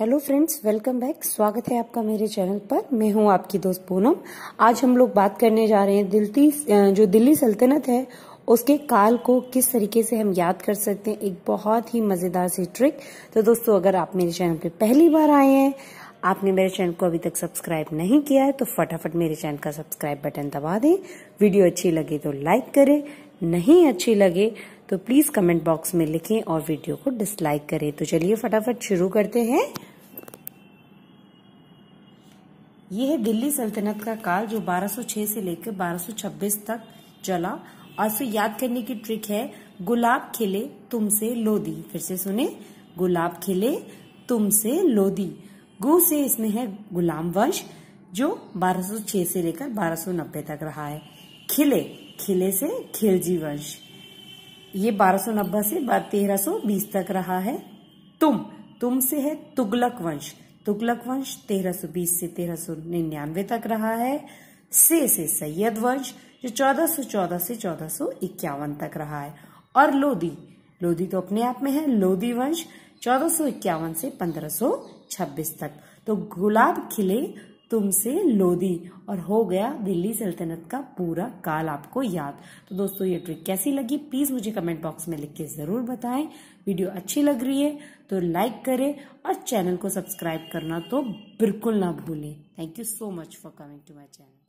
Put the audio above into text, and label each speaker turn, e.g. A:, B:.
A: hello friends welcome back स्वागत है आपका मेरे चैनल पर मैं हूं आपकी दोस्त पूनम आज हम लोग बात करने जा रहे हैं दिल्ली जो दिल्ली सल्तनत है उसके काल को किस तरीके से हम याद कर सकते हैं एक बहुत ही मज़ेदार सी ट्रिक तो दोस्तों अगर आप मेरे चैनल पर पहली बार आए हैं आपने मेरे चैनल को अभी तक सब्सक्राइब नहीं किया है तो फटाफट मेरे चैनल का सब्सक्राइब बटन दबा दें वीडियो अच्छी लगे तो लाइक करें नहीं अच्छी लगे तो प्लीज़ कमेंट बॉक्स में लिखें और वीडियो को डिसलाइक करें तो चलिए फटाफट शुरू करते हैं ये है दिल्ली सल्तनत का काल जो 1206 से लेकर 1226 तक चला और फिर याद करने की ट्रिक है गुलाब खिले तुमसे लोदी फिर से सुने गुलाब खिले तुमसे लोदी गु से इसमें है गुलाम वंश जो 1206 से लेकर 1290 तक रहा है खिले खिले से खिलजी वंश ये 1290 से 1320 तक रहा है तुम तुम से है तुगलक वंश तुगलक वंश 1320 से 1399 तक रहा है से से सैयद वंश जो 1414 से 1451 तक रहा है और लोदी लोदी तो अपने आप में है लोदी वंश 1451 से 1526 तक तो गुलाब खिले तुमसे लोदी और हो गया दिल्ली सल्तनत का पूरा काल आपको याद तो दोस्तों ये ट्रिक कैसी लगी प्लीज़ मुझे कमेंट बॉक्स में लिख के ज़रूर बताएं वीडियो अच्छी लग रही है तो लाइक करें और चैनल को सब्सक्राइब करना तो बिल्कुल ना भूलें thank you so much for coming to my channel